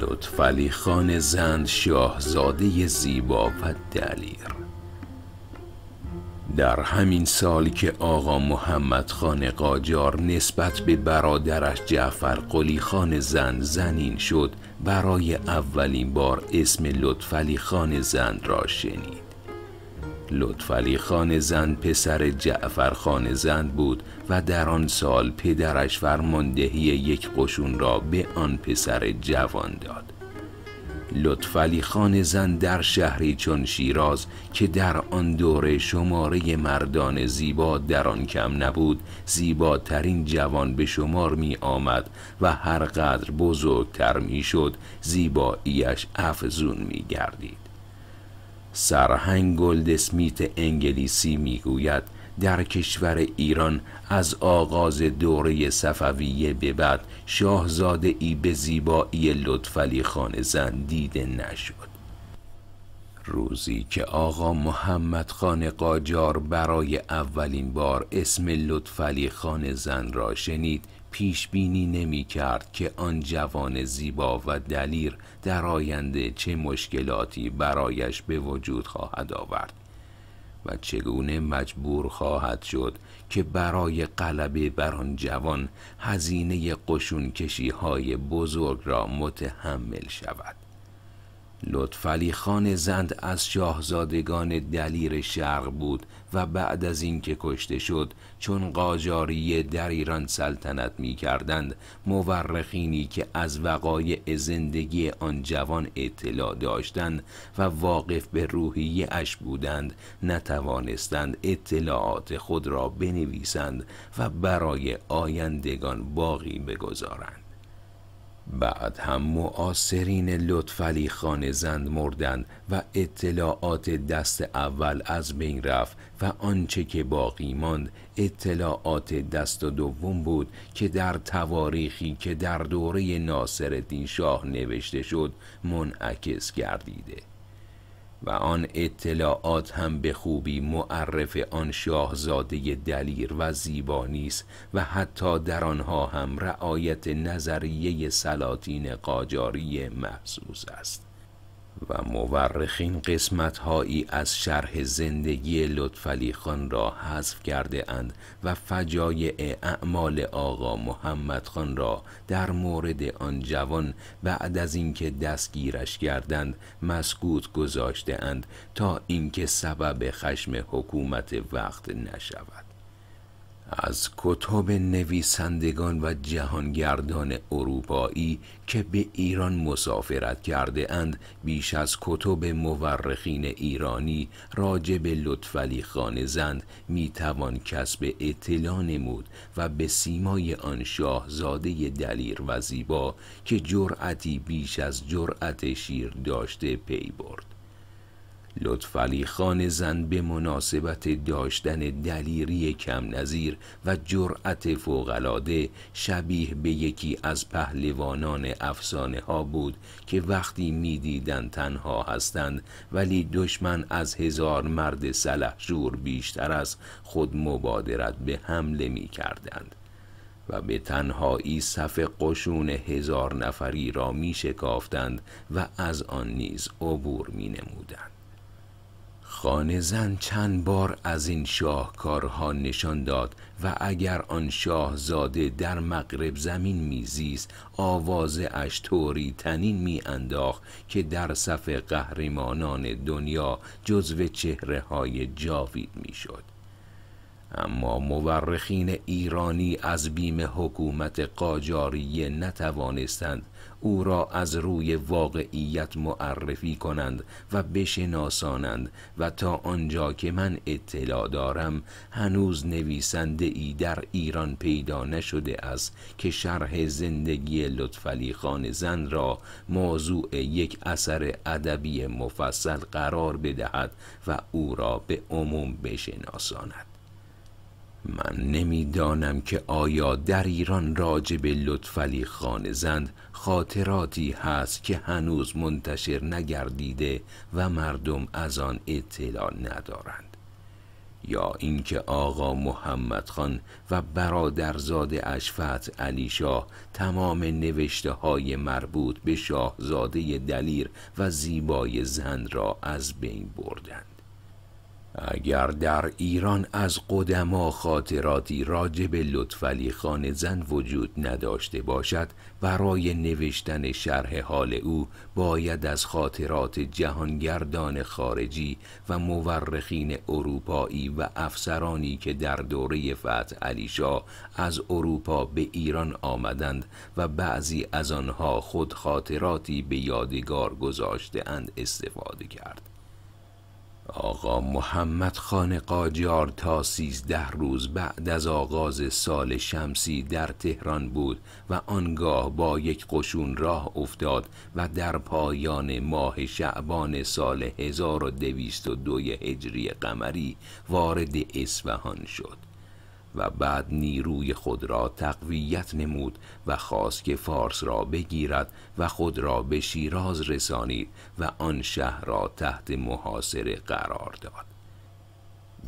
لطفعلی خان زند شاهزاده زیبا و دلیر در همین سال که آقا محمد خان قاجار نسبت به برادرش جعفر قلی خان زند زنین شد برای اولین بار اسم لطفعلی خان زند را شنید لطفعلی خان زن پسر جعفر خان زن بود و در آن سال پدرش فرماندهی یک قشون را به آن پسر جوان داد لطفعلی خان زن در شهری چون شیراز که در آن دوره شماره مردان زیبا در آن کم نبود زیباترین جوان به شمار می آمد و هر قدر بزرگتر می شد زیباییش افزون می گردید سرهنگ گلد اسمیت انگلیسی میگوید در کشور ایران از آغاز دوره صفویه به بعد شاهزاده ای به زیبایی لطفلی خان زن دیده نشد روزی که آقا محمد خان قاجار برای اولین بار اسم لطفلی خان زن را شنید پیش بینی نمی کرد که آن جوان زیبا و دلیر در آینده چه مشکلاتی برایش به وجود خواهد آورد و چگونه مجبور خواهد شد که برای غلبه بر آن جوان هزینه قشون کشی های بزرگ را متحمل شود لطفعلی خان زند از شاهزادگان دلیر شرق بود و بعد از اینکه کشته شد چون قاجاری در ایران سلطنت می کردند مورخینی که از وقایع زندگی آن جوان اطلاع داشتند و واقف به روحیه اش بودند نتوانستند اطلاعات خود را بنویسند و برای آیندگان باقی بگذارند بعد هم معاصرین لطفعلی خان زند مردند و اطلاعات دست اول از بین رفت و آنچه که باقی ماند اطلاعات دست دوم بود که در تواریخی که در دوره ناصر شاه نوشته شد منعکس گردیده و آن اطلاعات هم به خوبی معرف آن شاهزاده دلیر و زیبا نیست و حتی در آنها هم رعایت نظریه سلاطین قاجاری محسوس است و مورخین قسمت هایی از شرح زندگی لطفعلی خان را حذف کرده اند و فجایع اعمال آقا محمد خان را در مورد آن جوان بعد از اینکه دستگیرش کردند مسکوت گذاشته اند تا اینکه سبب خشم حکومت وقت نشود از کتب نویسندگان و جهانگردان اروپایی که به ایران مسافرت کرده اند بیش از کتب مورخین ایرانی راجع به لطفعلی می میتوان کسب اطلاع نمود و به سیمای آن شاهزاده دلیر و زیبا که جرأتی بیش از جرأت شیر داشته پی برد لطفعلی خان زن به مناسبت داشتن دلیری کم نظیر و جرأت فوقالعاده شبیه به یکی از پهلوانان افسانه ها بود که وقتی میدیدند تنها هستند ولی دشمن از هزار مرد جور بیشتر از خود مبادرت به حمله می کردند. و به تنهایی صف قشون هزار نفری را می شکافتند و از آن نیز عبور می نمودند. خان چند بار از این شاهکارها نشان داد و اگر آن شاهزاده در مغرب زمین میزیست آواز اشتوری طوری تنین میانداخت که در صف قهرمانان دنیا جزو چهره های جاوید میشد اما مورخین ایرانی از بیم حکومت قاجاری نتوانستند او را از روی واقعیت معرفی کنند و بشناسانند و تا آنجا که من اطلاع دارم هنوز نویسنده ای در ایران پیدا نشده است که شرح زندگی لطفعلی خان زن را موضوع یک اثر ادبی مفصل قرار بدهد و او را به عموم بشناساند من نمیدانم که آیا در ایران راجب به خان زند خاطراتی هست که هنوز منتشر نگردیده و مردم از آن اطلاع ندارند یا اینکه آقا محمد خان و برادرزاده اشفت علی شاه تمام نوشته های مربوط به شاهزاده دلیر و زیبای زند را از بین بردند اگر در ایران از قدما خاطراتی راجع به لطفعلی خان زن وجود نداشته باشد برای نوشتن شرح حال او باید از خاطرات جهانگردان خارجی و مورخین اروپایی و افسرانی که در دوره فتح علی شاه از اروپا به ایران آمدند و بعضی از آنها خود خاطراتی به یادگار گذاشته اند استفاده کرد آقا محمد خان قاجار تا سیزده روز بعد از آغاز سال شمسی در تهران بود و آنگاه با یک قشون راه افتاد و در پایان ماه شعبان سال 1202 هجری قمری وارد اصفهان شد و بعد نیروی خود را تقویت نمود و خواست که فارس را بگیرد و خود را به شیراز رسانید و آن شهر را تحت محاصره قرار داد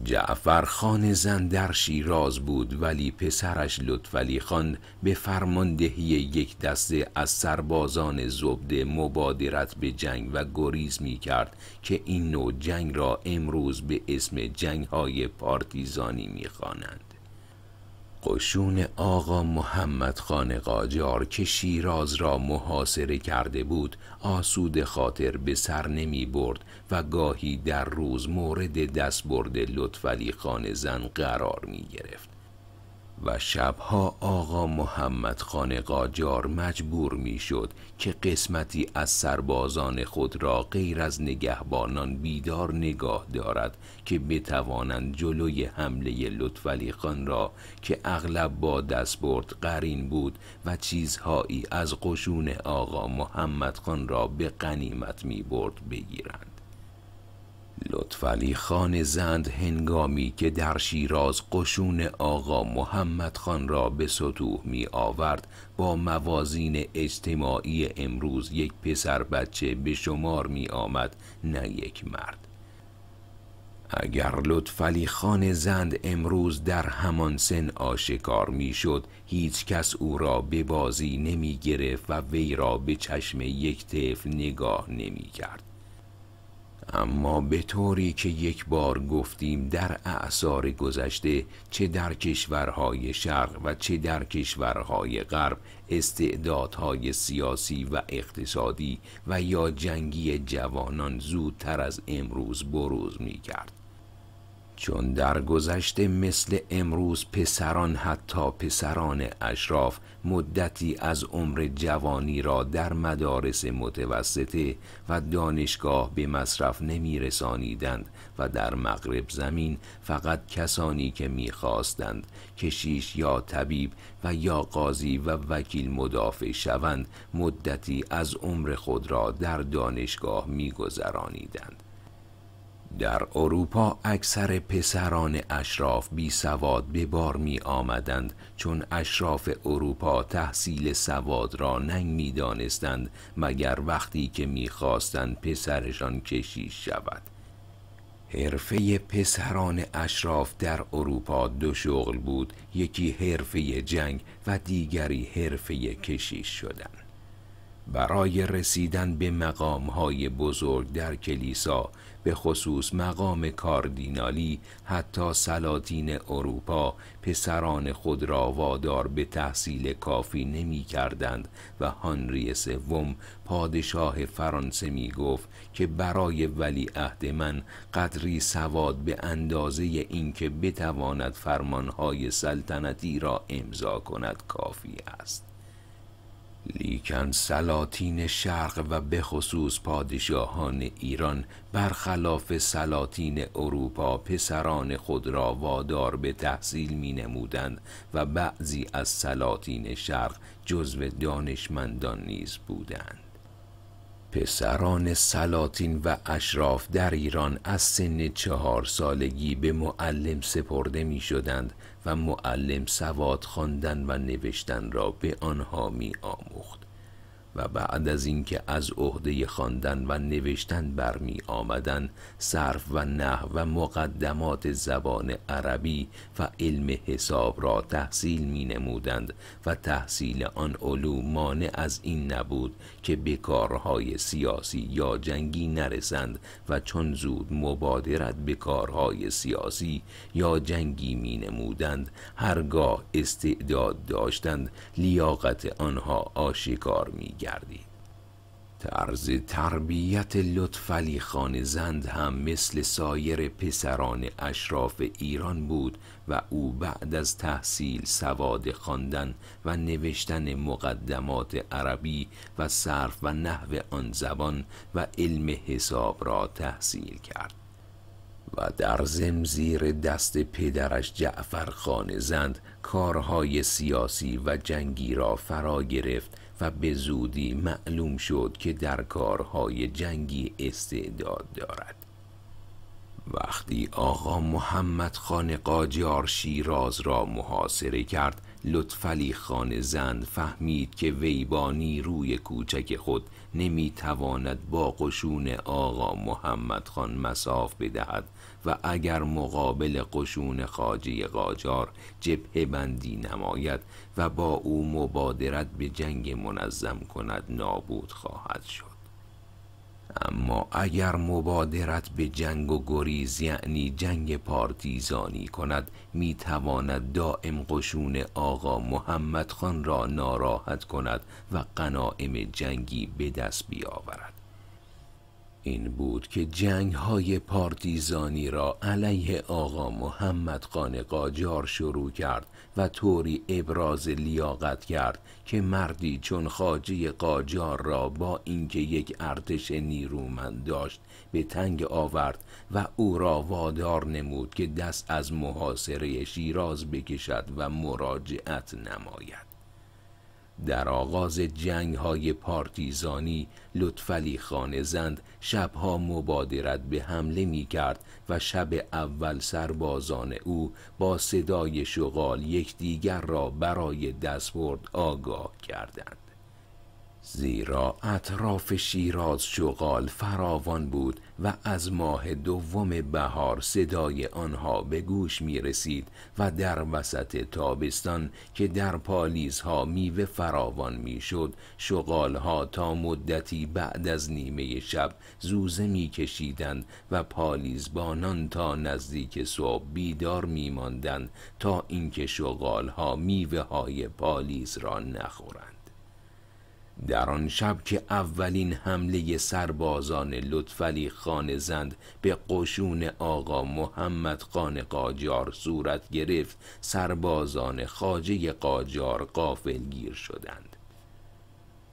جعفر خان زن در شیراز بود ولی پسرش لطفلی خان به فرماندهی یک دسته از سربازان زبده مبادرت به جنگ و گریز می کرد که این نوع جنگ را امروز به اسم جنگ های پارتیزانی می خانند قشون آقا محمد خان قاجار که شیراز را محاصره کرده بود آسود خاطر به سر نمی برد و گاهی در روز مورد دستبرد لطفلی خان زن قرار می گرفت و شبها آقا محمد خان قاجار مجبور میشد که قسمتی از سربازان خود را غیر از نگهبانان بیدار نگاه دارد که بتوانند جلوی حمله لطفعلی خان را که اغلب با دستبرد قرین بود و چیزهایی از قشون آقا محمد خان را به قنیمت می برد بگیرند لطفعلی خان زند هنگامی که در شیراز قشون آقا محمد خان را به سطوح می آورد با موازین اجتماعی امروز یک پسر بچه به شمار می آمد نه یک مرد اگر لطفلی خان زند امروز در همان سن آشکار شد هیچ کس او را به بازی نمی گرفت و وی را به چشم یک طفل نگاه نمی کرد. اما به طوری که یک بار گفتیم در اعثار گذشته چه در کشورهای شرق و چه در کشورهای غرب استعدادهای سیاسی و اقتصادی و یا جنگی جوانان زودتر از امروز بروز می کرد. چون در گذشته مثل امروز پسران حتی پسران اشراف مدتی از عمر جوانی را در مدارس متوسطه و دانشگاه به مصرف نمی رسانیدند و در مغرب زمین فقط کسانی که میخواستند کشیش یا طبیب و یا قاضی و وکیل مدافع شوند مدتی از عمر خود را در دانشگاه گذرانیدند در اروپا اکثر پسران اشراف بی سواد به بار می آمدند چون اشراف اروپا تحصیل سواد را ننگ می دانستند مگر وقتی که می خواستند پسرشان کشیش شود حرفه پسران اشراف در اروپا دو شغل بود یکی حرفه جنگ و دیگری حرفه کشیش شدن برای رسیدن به مقام های بزرگ در کلیسا به خصوص مقام کاردینالی حتی سلاطین اروپا پسران خود را وادار به تحصیل کافی نمی کردند و هانری سوم پادشاه فرانسه می گفت که برای ولیعهد من قدری سواد به اندازه اینکه بتواند فرمانهای سلطنتی را امضا کند کافی است لیکن سلاطین شرق و به خصوص پادشاهان ایران برخلاف سلاطین اروپا پسران خود را وادار به تحصیل می نمودند و بعضی از سلاطین شرق جزو دانشمندان نیز بودند پسران سلاطین و اشراف در ایران از سن چهار سالگی به معلم سپرده می شدند و معلم سواد خواندن و نوشتن را به آنها می و بعد از اینکه از عهده خواندن و نوشتن برمی آمدن صرف و نه و مقدمات زبان عربی و علم حساب را تحصیل می نمودند و تحصیل آن علوم مانع از این نبود که به کارهای سیاسی یا جنگی نرسند و چون زود مبادرت به کارهای سیاسی یا جنگی می نمودند هرگاه استعداد داشتند لیاقت آنها آشکار می طرز تربیت لطفعلی زند هم مثل سایر پسران اشراف ایران بود و او بعد از تحصیل سواد خواندن و نوشتن مقدمات عربی و صرف و نحو آن زبان و علم حساب را تحصیل کرد و در زمزیر زیر دست پدرش جعفر خان زند کارهای سیاسی و جنگی را فرا گرفت و به زودی معلوم شد که در کارهای جنگی استعداد دارد وقتی آقا محمد خان قاجار شیراز را محاصره کرد لطفلی خان زند فهمید که ویبانی روی کوچک خود نمیتواند با قشون آقا محمد خان مساف بدهد و اگر مقابل قشون خاجه قاجار جبه بندی نماید و با او مبادرت به جنگ منظم کند نابود خواهد شد اما اگر مبادرت به جنگ و گریز یعنی جنگ پارتیزانی کند می تواند دائم قشون آقا محمد خان را ناراحت کند و قنائم جنگی به دست بیاورد این بود که جنگ های پارتیزانی را علیه آقا محمد قاجار شروع کرد و طوری ابراز لیاقت کرد که مردی چون خاجه قاجار را با اینکه یک ارتش نیرومند داشت به تنگ آورد و او را وادار نمود که دست از محاصره شیراز بکشد و مراجعت نماید در آغاز جنگ های پارتیزانی لطفلی خان زند شبها مبادرت به حمله می کرد و شب اول سربازان او با صدای شغال یکدیگر را برای دستبرد آگاه کردند زیرا اطراف شیراز شغال فراوان بود و از ماه دوم بهار صدای آنها به گوش می رسید و در وسط تابستان که در پالیزها میوه فراوان می شد شغالها تا مدتی بعد از نیمه شب زوزه می کشیدند و پالیزبانان تا نزدیک صبح بیدار می ماندن تا اینکه شغالها میوه های پالیز را نخورند در آن شب که اولین حمله سربازان لطفلی خان زند به قشون آقا محمد خان قاجار صورت گرفت سربازان خاجه قاجار گیر شدند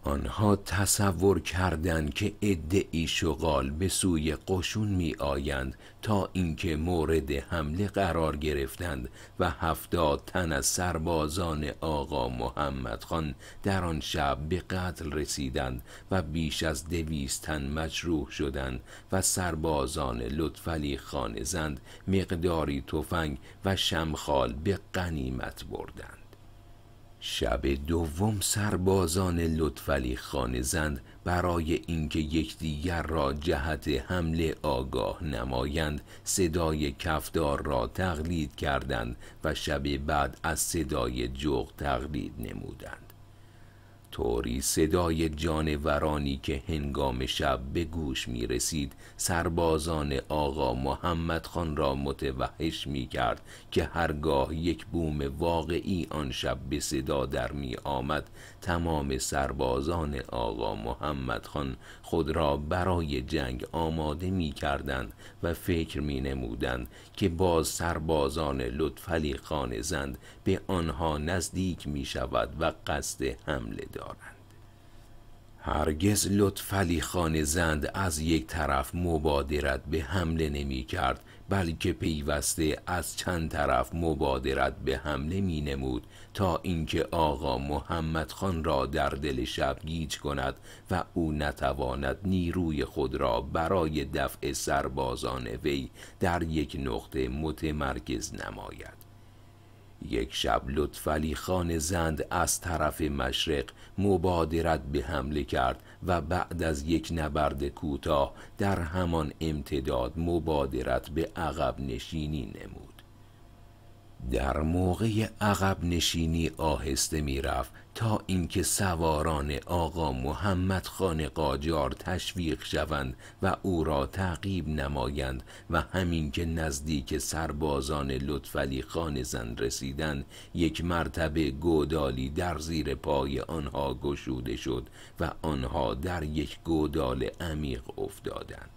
آنها تصور کردند که عده شغال به سوی قشون می آیند تا اینکه مورد حمله قرار گرفتند و هفتاد تن از سربازان آقا محمد خان در آن شب به قتل رسیدند و بیش از دویست تن مجروح شدند و سربازان لطفعلی خان زند مقداری تفنگ و شمخال به قنیمت بردند شب دوم سربازان لطفلی خانزند برای اینکه یکدیگر را جهت حمله آگاه نمایند صدای کفدار را تقلید کردند و شب بعد از صدای جغ تقلید نمودند طوری صدای جانورانی که هنگام شب به گوش می رسید سربازان آقا محمد خان را متوحش می کرد که هرگاه یک بوم واقعی آن شب به صدا در می آمد تمام سربازان آقا محمد خان خود را برای جنگ آماده می کردند و فکر می نمودند که باز سربازان لطفلی خان زند به آنها نزدیک می شود و قصد حمله دارند. هرگز لطفلی خان زند از یک طرف مبادرت به حمله نمی کرد بلکه پیوسته از چند طرف مبادرت به حمله می نمود تا اینکه آقا محمد خان را در دل شب گیج کند و او نتواند نیروی خود را برای دفع سربازان وی در یک نقطه متمرکز نماید یک شب لطفعلی خان زند از طرف مشرق مبادرت به حمله کرد و بعد از یک نبرد کوتاه در همان امتداد مبادرت به عقب نشینی نمود در موقع عقب نشینی آهسته میرفت تا اینکه سواران آقا محمد خان قاجار تشویق شوند و او را تعقیب نمایند و همین که نزدیک سربازان لطفعلی خان زن رسیدند یک مرتبه گودالی در زیر پای آنها گشوده شد و آنها در یک گودال عمیق افتادند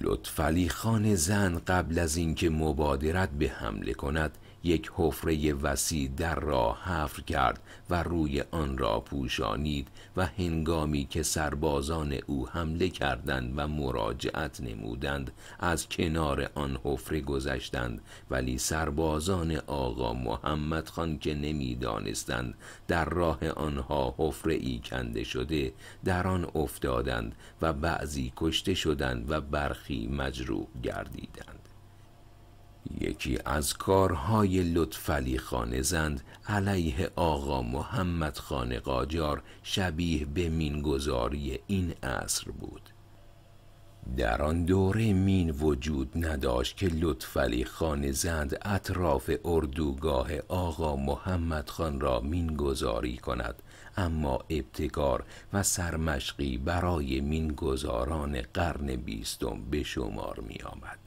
لطفعلی خان زن قبل از اینکه مبادرت به حمله کند یک حفره وسیع در را حفر کرد و روی آن را پوشانید و هنگامی که سربازان او حمله کردند و مراجعت نمودند از کنار آن حفره گذشتند ولی سربازان آقا محمد خان که نمیدانستند در راه آنها حفره ای کنده شده در آن افتادند و بعضی کشته شدند و برخی مجروح گردیدند یکی از کارهای لطفلی زند علیه آقا محمد خان قاجار شبیه به مینگذاری این عصر بود در آن دوره مین وجود نداشت که لطفلی زند اطراف اردوگاه آقا محمد خان را مینگذاری کند اما ابتکار و سرمشقی برای مینگذاران قرن بیستم به شمار می آمد.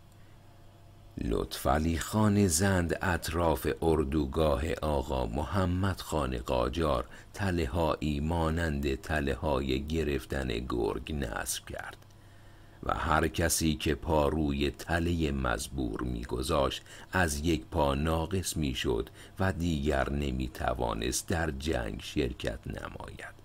لطفعلی خان زند اطراف اردوگاه آقا محمد خان قاجار تله هایی مانند تله های گرفتن گرگ نصب کرد و هر کسی که پا روی تله مزبور میگذاشت از یک پا ناقص میشد و دیگر نمیتوانست در جنگ شرکت نماید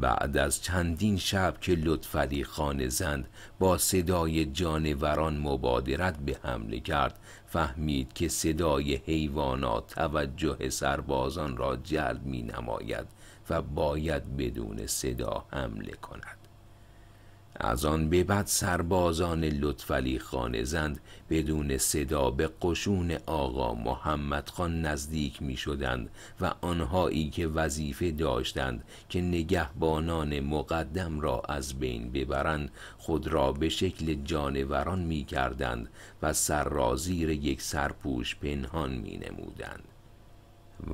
بعد از چندین شب که لطفری خان زند با صدای جانوران مبادرت به حمله کرد فهمید که صدای حیوانات توجه سربازان را جلب می نماید و باید بدون صدا حمله کند از آن به بعد سربازان لطفعلی خان زند بدون صدا به قشون آقا محمد خان نزدیک می شدند و آنهایی که وظیفه داشتند که نگهبانان مقدم را از بین ببرند خود را به شکل جانوران می کردند و سر را زیر یک سرپوش پنهان می نمودند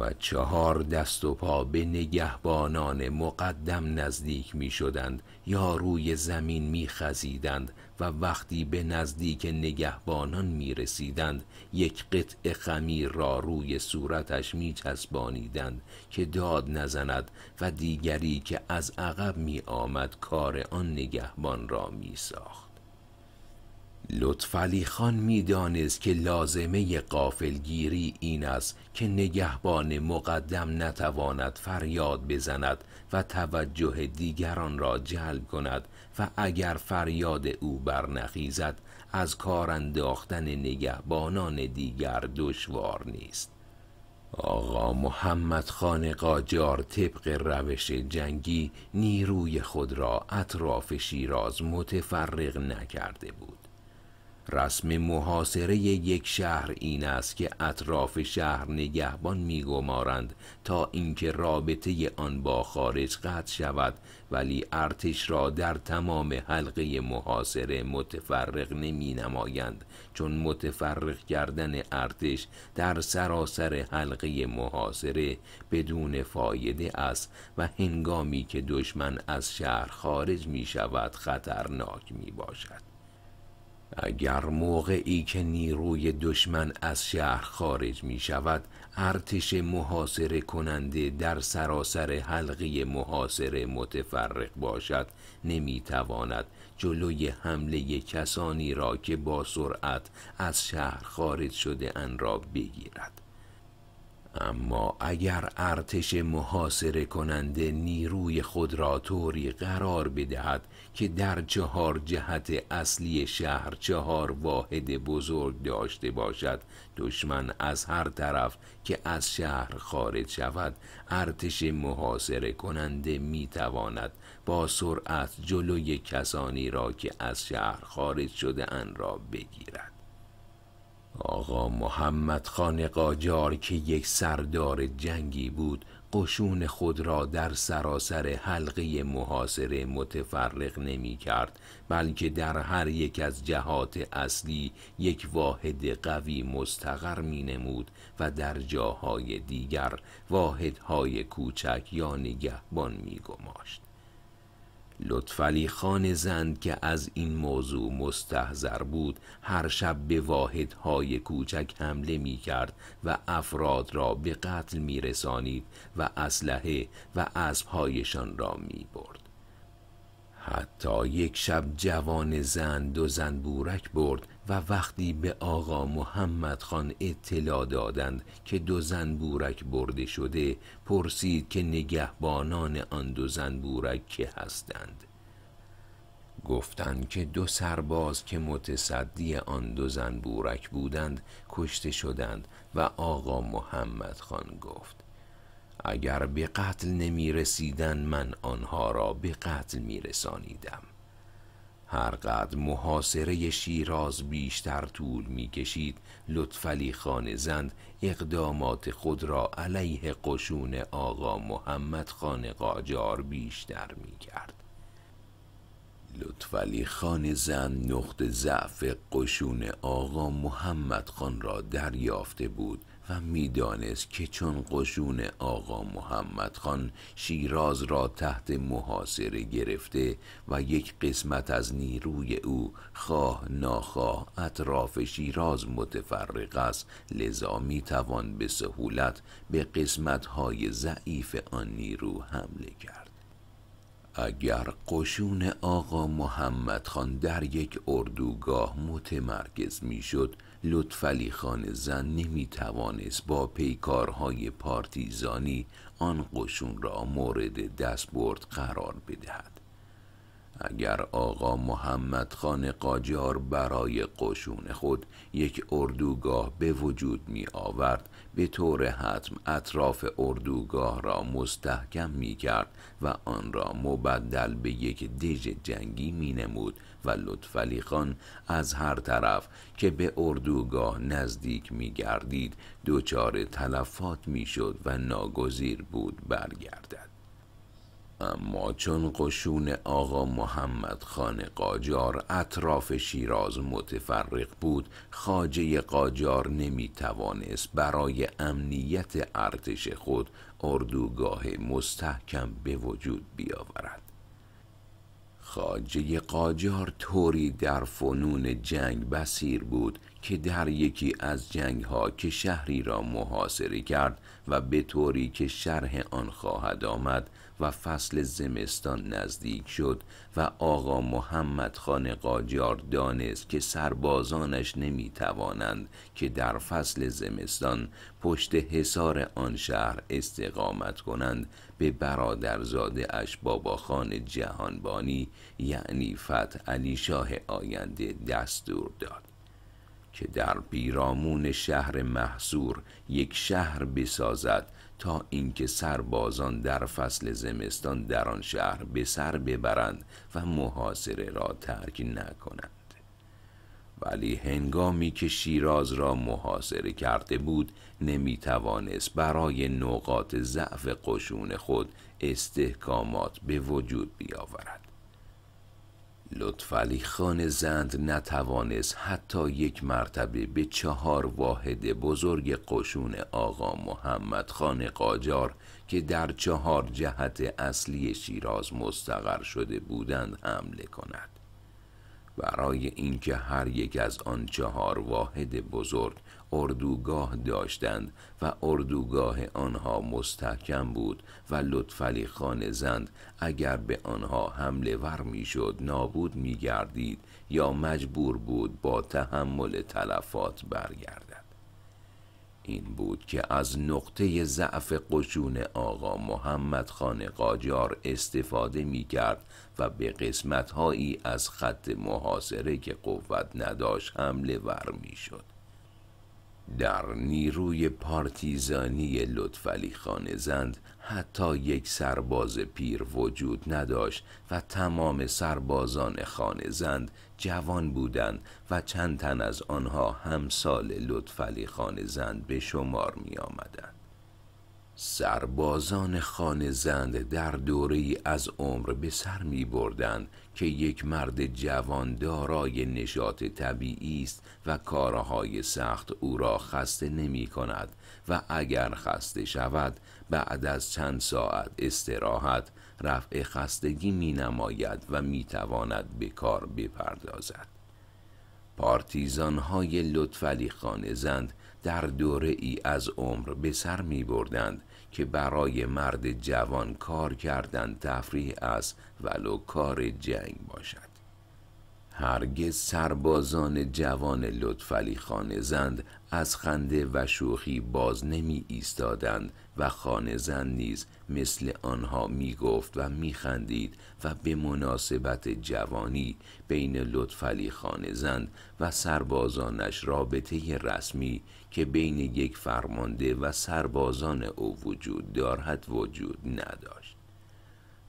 و چهار دست و پا به نگهبانان مقدم نزدیک می شدند یا روی زمین می خزیدند و وقتی به نزدیک نگهبانان می رسیدند یک قطع خمیر را روی صورتش می چسبانیدند که داد نزند و دیگری که از عقب می آمد کار آن نگهبان را می ساخت. لطفعلی خان میدانست که لازمه قافلگیری این است که نگهبان مقدم نتواند فریاد بزند و توجه دیگران را جلب کند و اگر فریاد او برنخیزد از کار انداختن نگهبانان دیگر دشوار نیست آقا محمد خان قاجار طبق روش جنگی نیروی خود را اطراف شیراز متفرق نکرده بود رسم محاصره یک شهر این است که اطراف شهر نگهبان میگمارند تا اینکه رابطه آن با خارج قطع شود ولی ارتش را در تمام حلقه محاصره متفرق نمی نمایند چون متفرق کردن ارتش در سراسر حلقه محاصره بدون فایده است و هنگامی که دشمن از شهر خارج می شود خطرناک می باشد اگر موقعی که نیروی دشمن از شهر خارج می شود ارتش محاصره کننده در سراسر حلقه محاصره متفرق باشد نمی تواند جلوی حمله کسانی را که با سرعت از شهر خارج شده ان را بگیرد اما اگر ارتش محاصره کننده نیروی خود را طوری قرار بدهد که در چهار جهت اصلی شهر چهار واحد بزرگ داشته باشد دشمن از هر طرف که از شهر خارج شود ارتش محاصره کننده می تواند با سرعت جلوی کسانی را که از شهر خارج شده ان را بگیرد آقا محمد خان قاجار که یک سردار جنگی بود قشون خود را در سراسر حلقه محاصره متفرق نمی کرد بلکه در هر یک از جهات اصلی یک واحد قوی مستقر می نمود و در جاهای دیگر واحدهای کوچک یا نگهبان می لطفعلی خان زند که از این موضوع مستحضر بود هر شب به واحدهای کوچک حمله می کرد و افراد را به قتل می رسانید و اسلحه و اسبهایشان را می برد. حتی یک شب جوان زن دو زنبورک برد و وقتی به آقا محمد خان اطلاع دادند که دو زنبورک برده شده پرسید که نگهبانان آن دو بورک که هستند گفتند که دو سرباز که متصدی آن دو زنبورک بودند کشته شدند و آقا محمد خان گفت اگر به قتل نمی رسیدن من آنها را به قتل می رسانیدم هرقدر محاصره شیراز بیشتر طول می کشید لطفلی خان زند اقدامات خود را علیه قشون آقا محمد خان قاجار بیشتر می کرد لطفعلی خان زن نقط ضعف قشون آقا محمد خان را دریافته بود و میدانست که چون قشون آقا محمد خان شیراز را تحت محاصره گرفته و یک قسمت از نیروی او خواه ناخواه اطراف شیراز متفرق است لذا می توان به سهولت به قسمت های ضعیف آن نیرو حمله کرد اگر قشون آقا محمد خان در یک اردوگاه متمرکز میشد لطفعلی خان زن نمی توانست با پیکارهای پارتیزانی آن قشون را مورد دستبرد قرار بدهد اگر آقا محمد خان قاجار برای قشون خود یک اردوگاه به وجود می آورد به طور حتم اطراف اردوگاه را مستحکم می کرد و آن را مبدل به یک دژ جنگی می نمود و لطفعلی خان از هر طرف که به اردوگاه نزدیک می گردید دوچار تلفات می شد و ناگزیر بود برگردد اما چون قشون آقا محمد خان قاجار اطراف شیراز متفرق بود خاجه قاجار نمی توانست برای امنیت ارتش خود اردوگاه مستحکم به وجود بیاورد خاجه قاجار طوری در فنون جنگ بسیر بود که در یکی از جنگ ها که شهری را محاصره کرد و به طوری که شرح آن خواهد آمد و فصل زمستان نزدیک شد و آقا محمد خان قاجار دانست که سربازانش نمی توانند که در فصل زمستان پشت حصار آن شهر استقامت کنند به برادرزاده اش بابا خان جهانبانی یعنی فتح علی شاه آینده دستور داد که در پیرامون شهر محصور یک شهر بسازد تا اینکه سربازان در فصل زمستان در آن شهر به سر ببرند و محاصره را ترک نکنند ولی هنگامی که شیراز را محاصره کرده بود نمی توانست برای نقاط ضعف قشون خود استحکامات به وجود بیاورد لطفعلی خان زند نتوانست حتی یک مرتبه به چهار واحد بزرگ قشون آقا محمد خان قاجار که در چهار جهت اصلی شیراز مستقر شده بودند حمله کند برای اینکه هر یک از آن چهار واحد بزرگ اردوگاه داشتند و اردوگاه آنها مستحکم بود و لطفلی خان زند اگر به آنها حمله ور میشد نابود میگردید یا مجبور بود با تحمل تلفات برگردد این بود که از نقطه ضعف قشون آقا محمد خان قاجار استفاده می کرد و به قسمت هایی از خط محاصره که قوت نداشت حمله ور می شد. در نیروی پارتیزانی لطفعلی خان زند حتی یک سرباز پیر وجود نداشت و تمام سربازان خان زند جوان بودند و چند تن از آنها همسال لطفعلی خان زند به شمار می آمدند. سربازان خانه زند در دوره از عمر به سر می بردند که یک مرد جوان دارای نشاط طبیعی است و کارهای سخت او را خسته نمی کند و اگر خسته شود بعد از چند ساعت استراحت رفع خستگی می نماید و می تواند به کار بپردازد پارتیزان های لطفعلی زند در دوره ای از عمر به سر می بردند که برای مرد جوان کار کردن تفریح است ولو کار جنگ باشد هرگز سربازان جوان خانه زند از خنده و شوخی باز نمی ایستادند و زند نیز مثل آنها می گفت و می خندید و به مناسبت جوانی بین لطفلی زند و سربازانش رابطه رسمی که بین یک فرمانده و سربازان او وجود دارد وجود نداشت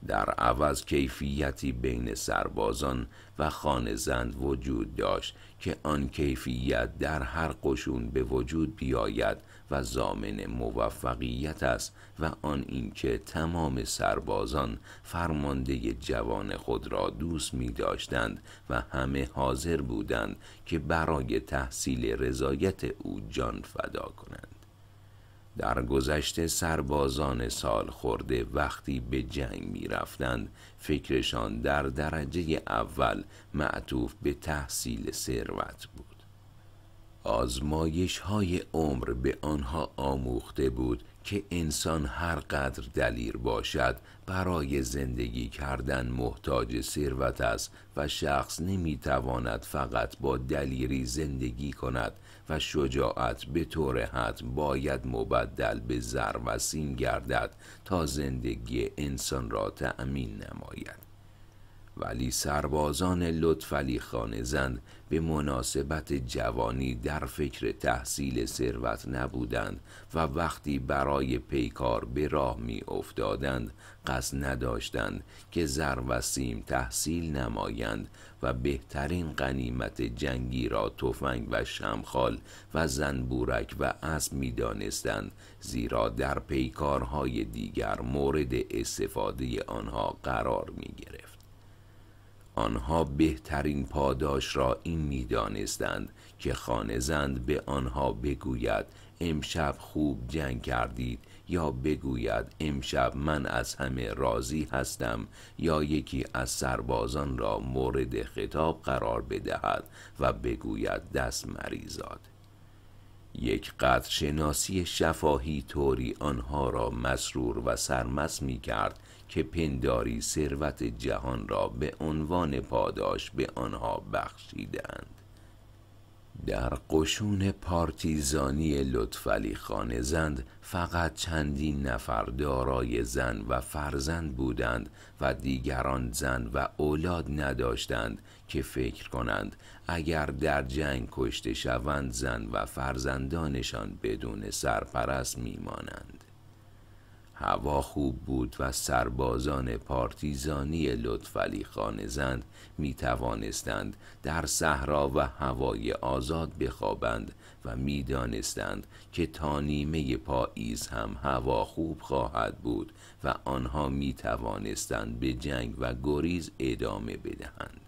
در عوض کیفیتی بین سربازان و زند وجود داشت که آن کیفیت در هر قشون به وجود بیاید و زامن موفقیت است و آن اینکه تمام سربازان فرمانده جوان خود را دوست می داشتند و همه حاضر بودند که برای تحصیل رضایت او جان فدا کنند در گذشته سربازان سال خورده وقتی به جنگ می رفتند فکرشان در درجه اول معطوف به تحصیل ثروت آزمایش های عمر به آنها آموخته بود که انسان هر قدر دلیر باشد برای زندگی کردن محتاج ثروت است و شخص نمیتواند فقط با دلیری زندگی کند و شجاعت به طور حتم باید مبدل به زر و سیم گردد تا زندگی انسان را تأمین نماید ولی سربازان لطفعلی خانه زند به مناسبت جوانی در فکر تحصیل ثروت نبودند و وقتی برای پیکار به راه می افتادند قصد نداشتند که زر و سیم تحصیل نمایند و بهترین قنیمت جنگی را تفنگ و شمخال و زنبورک و اسب میدانستند زیرا در پیکارهای دیگر مورد استفاده آنها قرار می آنها بهترین پاداش را این میدانستند که خانزند به آنها بگوید امشب خوب جنگ کردید یا بگوید امشب من از همه راضی هستم یا یکی از سربازان را مورد خطاب قرار بدهد و بگوید دست مریزاد. یک قدر شناسی شفاهی طوری آنها را مسرور و سرمس می کرد که پنداری ثروت جهان را به عنوان پاداش به آنها بخشیدند در قشون پارتیزانی لطفعلی خان زند فقط چندین نفر دارای زن و فرزند بودند و دیگران زن و اولاد نداشتند که فکر کنند اگر در جنگ کشته شوند زن و فرزندانشان بدون سرپرست میمانند هوا خوب بود و سربازان پارتیزانی لطفعلی خانزند می توانستند در صحرا و هوای آزاد بخوابند و می دانستند که تا نیمه پاییز هم هوا خوب خواهد بود و آنها می توانستند به جنگ و گریز ادامه بدهند.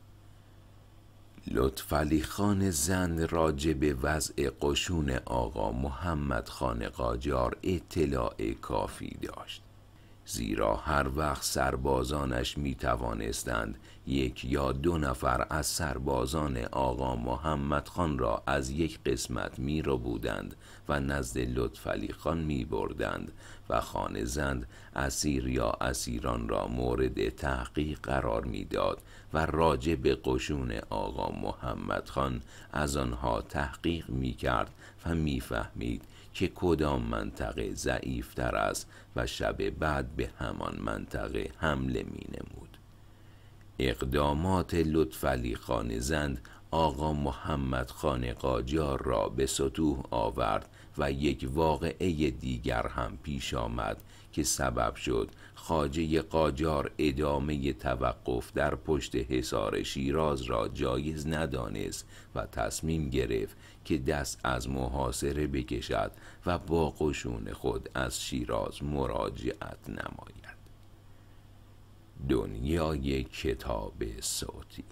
لطفعلی خان زند راجع به وضع قشون آقا محمد خان قاجار اطلاع کافی داشت زیرا هر وقت سربازانش می توانستند یک یا دو نفر از سربازان آقا محمد خان را از یک قسمت می رو بودند و نزد لطفعلی خان می بردند و خانه زند اسیر یا اسیران را مورد تحقیق قرار داد و راجع به قشون آقا محمد خان از آنها تحقیق می کرد و فهمید که کدام منطقه ضعیفتر است و شب بعد به همان منطقه حمله می نمود. اقدامات لطفعلی خان زند آقا محمد خان قاجار را به سطوح آورد و یک واقعه دیگر هم پیش آمد که سبب شد خاجه قاجار ادامه توقف در پشت حصار شیراز را جایز ندانست و تصمیم گرفت که دست از محاصره بکشد و با قشون خود از شیراز مراجعت نماید دنیای کتاب صوتی